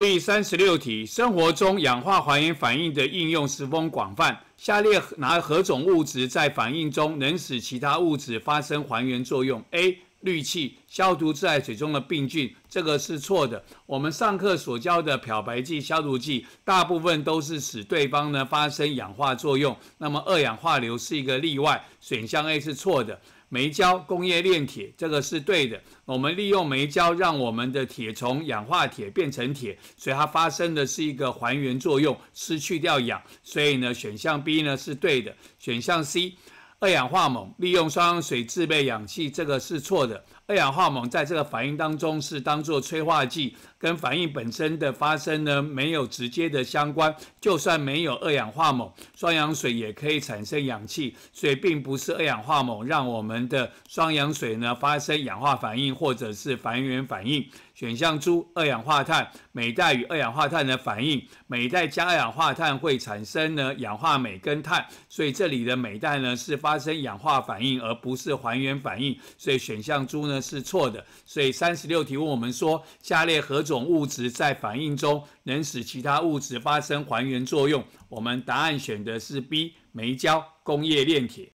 第三十六题，生活中氧化还原反应的应用十分广泛。下列哪何种物质在反应中能使其他物质发生还原作用？A 氯气消毒自来水中的病菌，这个是错的。我们上课所教的漂白剂、消毒剂，大部分都是使对方呢发生氧化作用。那么二氧化硫是一个例外。选项 A 是错的。煤胶、工业炼铁这个是对的。我们利用煤胶让我们的铁从氧化铁变成铁，所以它发生的是一个还原作用，失去掉氧。所以呢，选项 B 呢是对的。选项 C。二氧化锰利用双氧水制备氧气，这个是错的。二氧化锰在这个反应当中是当做催化剂，跟反应本身的发生呢没有直接的相关。就算没有二氧化锰，双氧水也可以产生氧气，所以并不是二氧化锰让我们的双氧水呢发生氧化反应或者是还原反应。选项猪，二氧化碳，每袋与二氧化碳的反应，每袋加二氧化碳会产生呢氧化镁跟碳，所以这里的每袋呢是发发生氧化反应，而不是还原反应，所以选项猪呢是错的。所以三十六题问我们说，下列何种物质在反应中能使其他物质发生还原作用？我们答案选的是 B，煤焦工业炼铁。